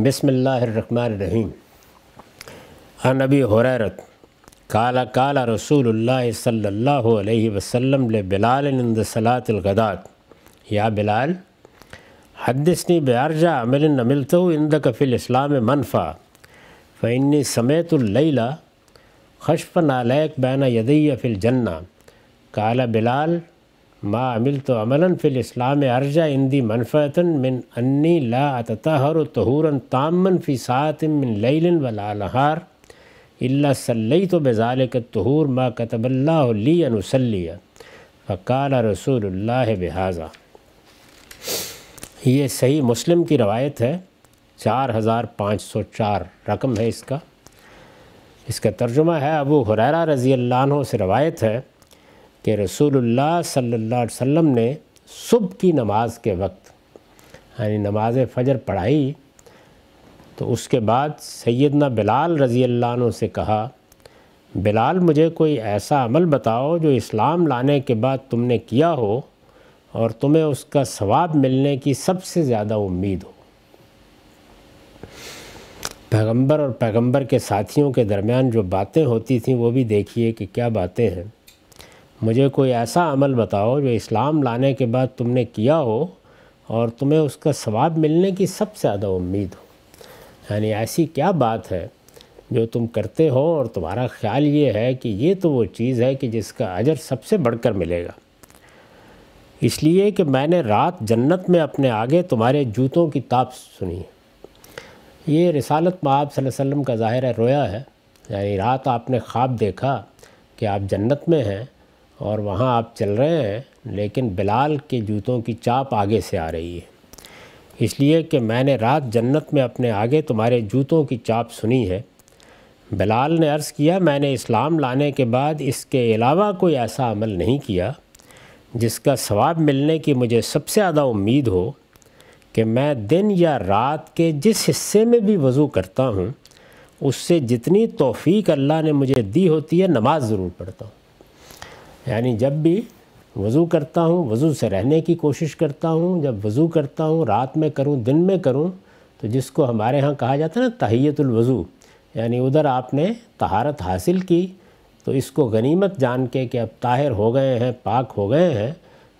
बसमीम अनबी हुररत काला काला रसूल सल्ला वसम बिलाल ग़दात या बिलाल हदसनी बारजा अमिल नमिलतो इंद कफ़िल इस्लाम मनफ़ा फ़ैनी समेतुल्ला खशफ़ नालैक बैन यदैया फ़िल जन्ना काला बिलाल मा अमिल तो अमलन फिल इस्लाम अर्जा इंदी मनफ़तन मिन अन्नी ला अतहर तहूरन तामन फ़ी सात मिन लैलिन वला नहार इल्ला सल्ली तो बेज़ाल तहूर मा कतबल्लाली अनुसलिया फ़काल रसूल बिहाजा ये सही मुस्लिम की रवायत है चार हज़ार पाँच सौ चार रकम है इसका इसका तर्जुमा है अबू हुरैरा रज़ी अल्लाह से रवायत है कि रसूलुल्लाह सल्लल्लाहु अलैहि वसल्लम ने सुबह की नमाज के वक्त यानी नमाज फ़जर पढ़ाई तो उसके बाद सैदना बिलाल रज़ी अल्लाह से कहा बिलाल मुझे कोई ऐसा अमल बताओ जो इस्लाम लाने के बाद तुमने किया हो और तुम्हें उसका सवाब मिलने की सबसे ज़्यादा उम्मीद हो पैगंबर और पैगंबर के साथियों के दरमियान जो बातें होती थीं वो भी देखिए कि क्या बातें हैं मुझे कोई ऐसा अमल बताओ जो इस्लाम लाने के बाद तुमने किया हो और तुम्हें उसका सवाब मिलने की सबसे ज़्यादा उम्मीद हो यानी ऐसी क्या बात है जो तुम करते हो और तुम्हारा ख्याल ये है कि ये तो वो चीज़ है कि जिसका अजर सबसे बढ़कर मिलेगा इसलिए कि मैंने रात जन्नत में अपने आगे तुम्हारे जूतों की ताप सुनी ये रिसालत में वसल्लम का ज़ाहिर रोया है यानी रात आपने ख्वाब देखा कि आप जन्नत में हैं और वहाँ आप चल रहे हैं लेकिन बिलाल के जूतों की चाप आगे से आ रही है इसलिए कि मैंने रात जन्नत में अपने आगे तुम्हारे जूतों की चाप सुनी है बिलाल ने अर्ज़ किया मैंने इस्लाम लाने के बाद इसके अलावा कोई ऐसा अमल नहीं किया जिसका सवाब मिलने की मुझे सबसे ज़्यादा उम्मीद हो कि मैं दिन या रात के जिस हिस्से में भी वज़ू करता हूँ उससे जितनी तोफ़ी अल्लाह ने मुझे दी होती है नमाज़ ज़रूर पढ़ता हूँ यानी जब भी वज़ू करता हूँ वज़ू से रहने की कोशिश करता हूँ जब वज़ू करता हूँ रात में करूँ दिन में करूँ तो जिसको हमारे यहाँ कहा जाता है ना तहैतुलवज़ू यानी उधर आपने तहारत हासिल की तो इसको गनीमत जान के कि अब ताहिर हो गए हैं पाक हो गए हैं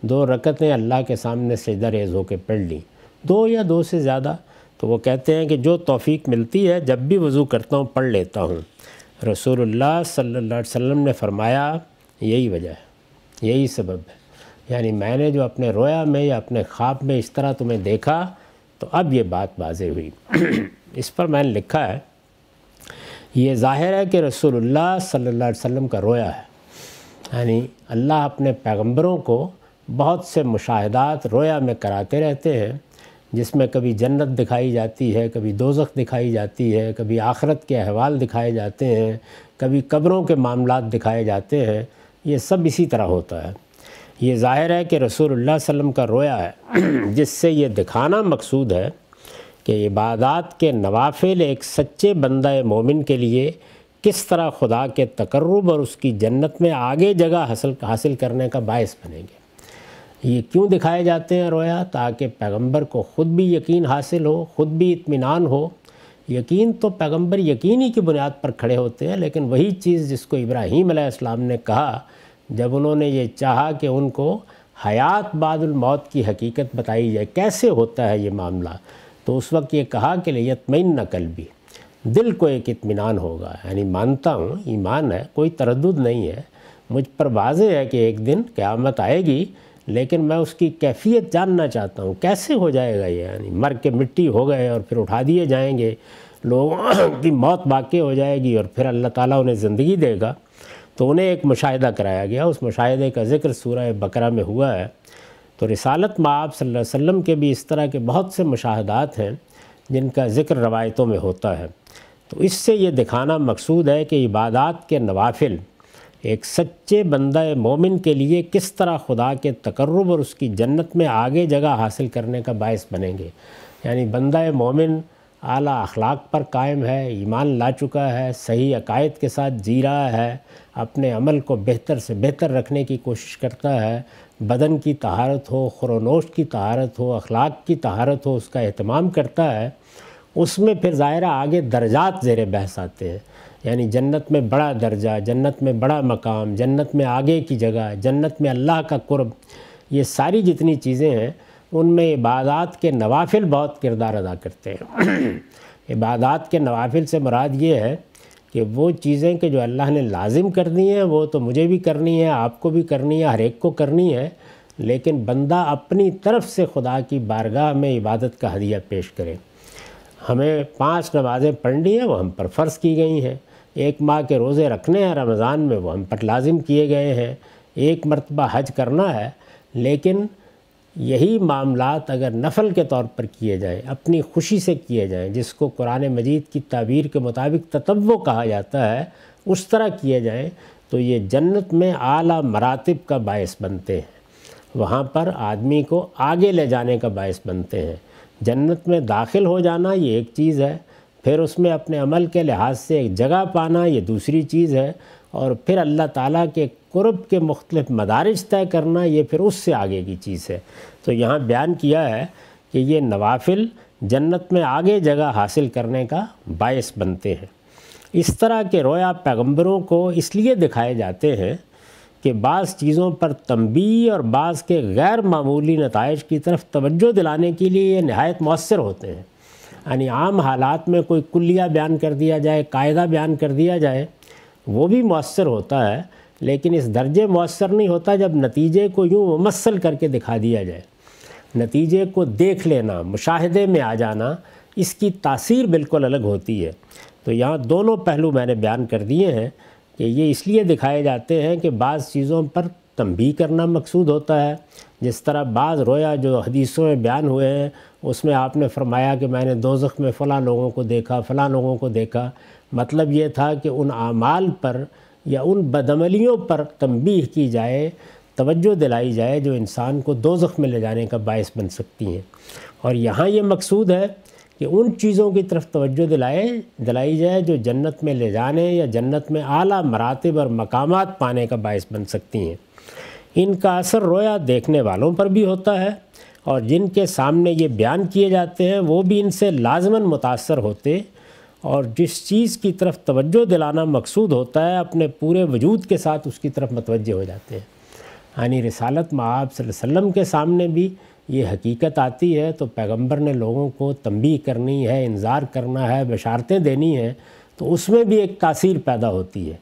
दो रकतें अल्लाह के सामने से सजदा एज़ होकर पढ़ ली दो या दो से ज़्यादा तो वो कहते हैं कि जो तोफ़ी मिलती है जब भी वज़ू करता हूँ पढ़ लेता हूँ रसूलुल्लाह सल्लल्लाहु अलैहि वसल्लम ने फरमाया यही वजह है यही सबब है यानी मैंने जो अपने रोया में या अपने ख्वाब में इस तरह तुम्हें देखा तो अब ये बात वाजे हुई इस पर मैंने लिखा है ये ज़ाहिर है कि रसूलुल्लाह सल्लल्लाहु अलैहि वसल्लम का रोया है यानी अल्लाह अपने पैगंबरों को बहुत से मुशाहदात रोया में कराते रहते हैं जिसमें कभी जन्नत दिखाई जाती है कभी दोजख दिखाई जाती है कभी आखरत के अहवाल दिखाए जाते हैं कभी कब्रों के मामला दिखाए जाते हैं ये सब इसी तरह होता है ये ज़ाहिर है कि रसूलुल्लाह वसम का रोया है जिससे ये दिखाना मकसूद है कि इबादत के नवाफिल एक सच्चे बंदा मोमिन के लिए किस तरह खुदा के तकर्रब और उसकी जन्नत में आगे जगह हासिल हासिल करने का बायस बनेंगे ये क्यों दिखाए जाते हैं रोया ताकि पैगंबर को ख़ुद भी यकीन हासिल हो ख़ुद भी इतमान हो यकीन तो पैगंबर यकीनी की बुनियाद पर खड़े होते हैं लेकिन वही चीज़ जिसको इब्राहीम अलैहिस्सलाम ने कहा जब उन्होंने ये चाहा कि उनको हयात बादल मौत की हकीकत बताई जाए कैसे होता है ये मामला तो उस वक्त ये कहा कि लियतमिन न कल भी दिल को एक इतमान होगा यानी मानता हूँ ईमान है कोई तरद नहीं है मुझ पर वाज है कि एक दिन क़्यामत आएगी लेकिन मैं उसकी कैफियत जानना चाहता हूँ कैसे हो जाएगा ये यानी मर के मिट्टी हो गए और फिर उठा दिए जाएंगे लोगों की मौत वाक़ हो जाएगी और फिर अल्लाह ताला उन्हें ज़िंदगी देगा तो उन्हें एक मुशाहिदा कराया गया उस मुशाहे का जिक्र सूरह बकरा में हुआ है तो रिसालत माप सल्लल्लाहु अलैहि वसल्लम के भी इस तरह के बहुत से मुशाहदात हैं जिनका ज़िक्र रवायतों में होता है तो इससे ये दिखाना मकसूद है कि इबादत के नवाफिल एक सच्चे बंदा मोमिन के लिए किस तरह खुदा के तकर्रब और उसकी जन्नत में आगे जगह हासिल करने का बायस बनेंगे यानी बंदा मोमिन आला अखलाक पर कायम है ईमान ला चुका है सही अकायद के साथ जी रहा है अपने अमल को बेहतर से बेहतर रखने की कोशिश करता है बदन की तहारत हो खुरनोश की तहारत हो अखलाक की तहारत हो उसका अहतमाम करता है उसमें फिर ज़ाहिर आगे दर्जात ज़ेर बहस आते हैं यानी जन्नत में बड़ा दर्जा जन्नत में बड़ा मकाम जन्नत में आगे की जगह जन्नत में अल्लाह का कुर्ब ये सारी जितनी चीज़ें हैं उनमें इबादत के नवाफिल बहुत किरदार अदा करते हैं इबादत के नवाफिल से मुराद ये है कि वो चीज़ें के जो अल्लाह ने लाजिम कर दी हैं वो तो मुझे भी करनी है आपको भी करनी है हर एक को करनी है लेकिन बंदा अपनी तरफ से खुदा की बारगाह में इबादत का हदिया पेश करे हमें पांच नमाज़ें पढ़नी हैं वो हम पर फ़र्ज़ की गई हैं एक माह के रोज़े रखने हैं रमज़ान में वो हम पर लाजिम किए गए हैं एक मरतबा हज करना है लेकिन यही मामला अगर नफल के तौर पर किए जाएँ अपनी खुशी से किए जाएँ जिसको कुरान मजीद की तबीर के मुताबिक तत्व कहा जाता है उस तरह किए जाएँ तो ये जन्नत में आला मरातब का बायस बनते हैं वहाँ पर आदमी को आगे ले जाने का बायस बनते हैं जन्नत में दाखिल हो जाना ये एक चीज़ है फिर उसमें अपने अमल के लिहाज से एक जगह पाना ये दूसरी चीज़ है और फिर अल्लाह ताला के कुर्ब के मुख्तलिफ मदारज तय करना ये फिर उससे आगे की चीज़ है तो यहाँ बयान किया है कि ये नवाफिल जन्नत में आगे जगह हासिल करने का बायस बनते हैं इस तरह के रोया पैगम्बरों को इसलिए दिखाए जाते हैं कि बाज़ चीज़ों पर तंबी और बास के गैर मामूली नतज की तरफ तवज्जो दिलाने के लिए ये नहायत मौसर होते हैं यानी आम हालात में कोई कुलिया बयान कर दिया जाए कायदा बयान कर दिया जाए वो भी मौसर होता है लेकिन इस दर्जे मौसर नहीं होता जब नतीजे को यूँ ममसल करके दिखा दिया जाए नतीजे को देख लेना मुशाहदे में आ जाना इसकी तासीर बिल्कुल अलग होती है तो यहाँ दोनों पहलू मैंने बयान कर दिए हैं कि ये इसलिए दिखाए जाते हैं कि बाज़ चीज़ों पर तंबी करना मकसूद होता है जिस तरह बाज़ रोया जो हदीसों में बयान हुए हैं उसमें आपने फरमाया कि मैंने दोजख में फ़लाँ लोगों को देखा फ़लाँ लोगों को देखा मतलब ये था कि उन आमाल पर या उन बदमलियों पर तंबीह की जाए तवज्जो दिलाई जाए जो इंसान को दोजख में ले जाने का बायस बन सकती हैं और यहाँ ये मकसूद है कि उन चीज़ों की तरफ तवज्जो दिलाए दिलाई जाए जो जन्नत में ले जाने या जन्नत में आला मरातब और मकाम पाने का बायस बन सकती हैं इनका असर रोया देखने वालों पर भी होता है और जिनके सामने ये बयान किए जाते हैं वो भी इनसे लाजमन मुतासर होते और जिस चीज़ की तरफ तवज्जो दिलाना मकसूद होता है अपने पूरे वजूद के साथ उसकी तरफ मतवजह हो जाते हैं यानी रसालत में आप के सामने भी ये हकीकत आती है तो पैगंबर ने लोगों को तंबी करनी है इंतज़ार करना है बशारतें देनी हैं तो उसमें भी एक तासीर पैदा होती है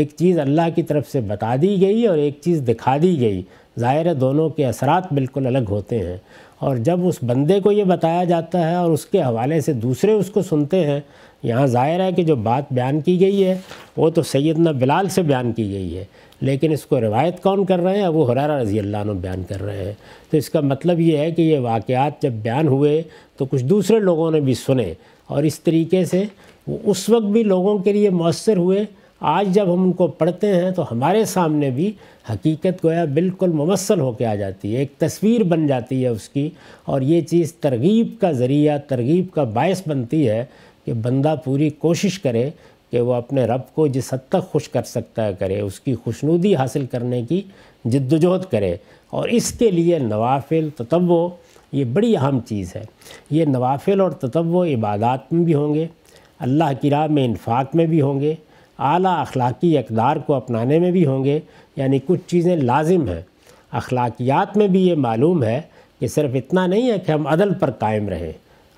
एक चीज़ अल्लाह की तरफ से बता दी गई और एक चीज़ दिखा दी गई ज़ाहिर है दोनों के असरात बिल्कुल अलग होते हैं और जब उस बंदे को ये बताया जाता है और उसके हवाले से दूसरे उसको सुनते हैं यहाँ ज़ाहिर है कि जो बात बयान की गई है वो तो सैदना बिलाल से बयान की गई है लेकिन इसको रिवायत कौन कर रहे हैं अबू हुरारा रजी अल्लाह बयान कर रहे हैं तो इसका मतलब ये है कि ये वाक़ात जब बयान हुए तो कुछ दूसरे लोगों ने भी सुने और इस तरीके से वो उस वक्त भी लोगों के लिए मौसर हुए आज जब हम उनको पढ़ते हैं तो हमारे सामने भी हकीकत गोया बिल्कुल ममसल होकर आ जाती है एक तस्वीर बन जाती है उसकी और ये चीज़ तरगीब का ज़रिया तरगीब का बायस बनती है कि बंदा पूरी कोशिश करे कि वह अपने रब को जिस हद तक खुश कर सकता है करे उसकी खुशनुदी हासिल करने की जद्दोजहद करे और इसके लिए नवाफिल तत्व ये बड़ी अहम चीज़ है ये नवाफिल और तत्व इबादत में भी होंगे अल्लाह की राह में इन्फाक में भी होंगे आला अखलाक़ी अकदार को अपनाने में भी होंगे यानी कुछ चीज़ें लाजिम हैं अखलाकियात में भी ये मालूम है कि सिर्फ इतना नहीं है कि हम अदल पर कायम रहें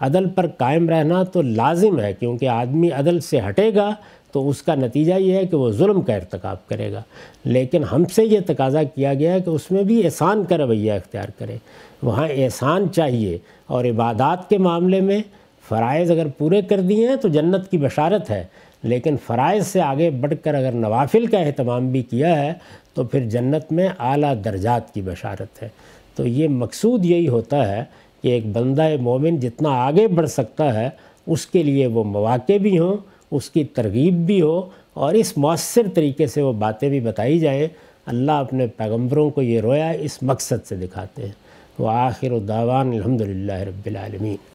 अदल पर कायम रहना तो लाजिम है क्योंकि आदमी अदल से हटेगा तो उसका नतीजा ये है कि वो जुल्म का इरतकब करेगा लेकिन हमसे ये तकाजा किया गया है कि उसमें भी एहसान का रवैया अख्तियार करें वहाँ एहसान चाहिए और इबादत के मामले में फ़रज़ अगर पूरे कर दिए हैं तो जन्नत की बशारत है लेकिन फ़रज़ से आगे बढ़ कर अगर नवाफिल का अहतमाम भी किया है तो फिर जन्नत में आला दर्जात की बशारत है तो ये मकसूद यही होता है कि एक बंदा मोमिन जितना आगे बढ़ सकता है उसके लिए वो मौाक़े भी हों उसकी तरगीब भी हो और इस मौसर तरीके से वो बातें भी बताई जाएँ अल्लाह अपने पैगम्बरों को ये रोया इस मकसद से दिखाते हैं वह आखिर दावान अलहमदिल्ला रबालमीन